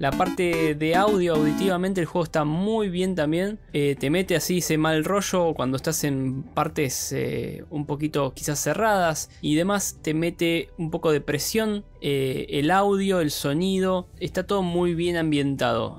La parte de audio, auditivamente, el juego está muy bien también. Eh, te mete así ese mal rollo cuando estás en partes eh, un poquito quizás cerradas y demás. Te mete un poco de presión. Eh, el audio, el sonido, está todo muy bien ambientado.